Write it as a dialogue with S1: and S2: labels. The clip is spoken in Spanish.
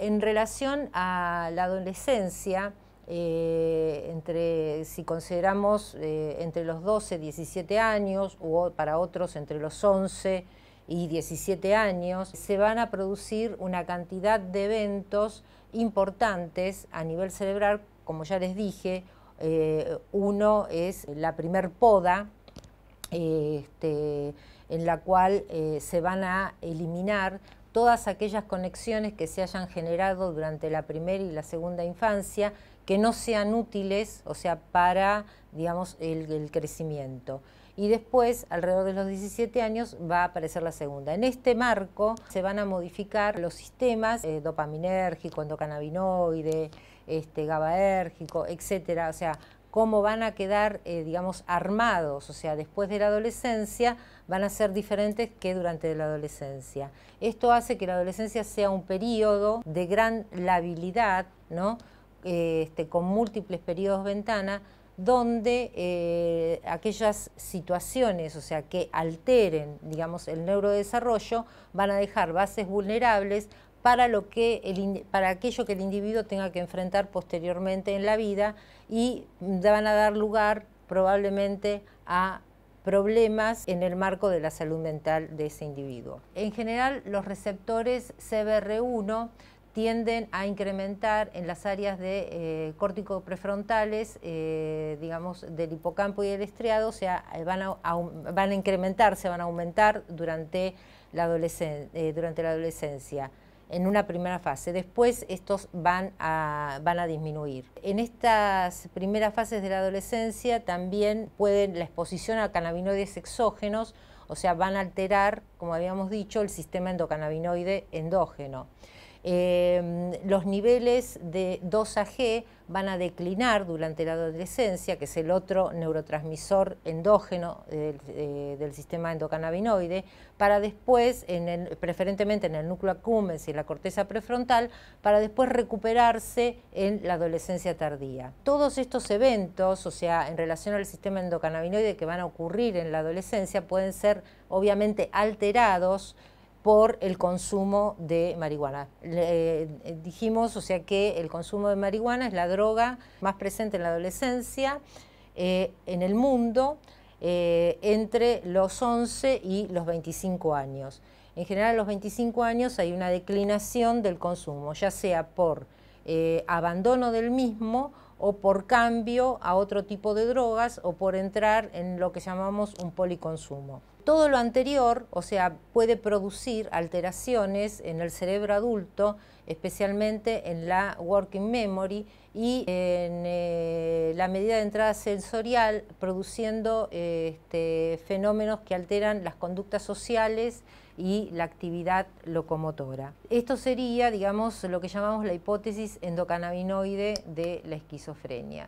S1: En relación a la adolescencia, eh, entre, si consideramos eh, entre los 12 y 17 años, o para otros entre los 11 y 17 años, se van a producir una cantidad de eventos importantes a nivel cerebral, como ya les dije, eh, uno es la primer poda, este, en la cual se van a eliminar todas aquellas conexiones que se hayan generado durante la primera y la segunda infancia que no sean útiles, o sea, para, digamos, el, crecimiento y después, alrededor de los 17 años, va a aparecer la segunda. En este marco se van a modificar los sistemas eh, dopaminérgico, endocannabinoide, este, GABAérgico, etcétera, o sea, cómo van a quedar, eh, digamos, armados, o sea, después de la adolescencia van a ser diferentes que durante la adolescencia. Esto hace que la adolescencia sea un periodo de gran labilidad, ¿no? Eh, este, con múltiples periodos ventana, donde eh, aquellas situaciones, o sea, que alteren, digamos, el neurodesarrollo, van a dejar bases vulnerables para, aquello que el individuo tenga que enfrentar posteriormente en la vida y van a dar lugar probablemente a problemas en el marco de la salud mental de ese individuo. En general, los receptores CBR1 tienden a incrementar en las áreas de eh, córtico prefrontales, eh, digamos, del hipocampo y del estriado, o sea, eh, van a, van incrementarse, van a aumentar durante la adolescencia en una primera fase. Después estos van a, van a disminuir. En estas primeras fases de la adolescencia también pueden la exposición a cannabinoides exógenos, o sea, van a alterar, como habíamos dicho, el sistema endocannabinoide endógeno. Em, los niveles de 2 AG van a declinar durante la adolescencia, que es el otro neurotransmisor endógeno del, eh, sistema endocannabinoide, para después, preferentemente en el núcleo accumbens y la corteza prefrontal, para después recuperarse en la adolescencia tardía. Todos estos eventos, o sea, en relación al sistema endocannabinoide que van a ocurrir en la adolescencia, pueden ser obviamente alterados por el consumo de marihuana. Eh, dijimos, o sea, que el consumo de marihuana es la droga más presente en la adolescencia eh, en el mundo eh, entre los 11 y los 25 años. En general, a los 25 años hay una declinación del consumo, ya sea por abandono del mismo o por cambio a otro tipo de drogas o por entrar en lo que llamamos un policonsumo. Todo lo anterior, o sea, puede producir alteraciones en el cerebro adulto, especialmente en la working memory y en eh, la medida de entrada sensorial, produciendo este, fenómenos que alteran las conductas sociales y la actividad locomotora. Esto sería, digamos, lo que llamamos la hipótesis endocannabinoide de la esquizofrenia.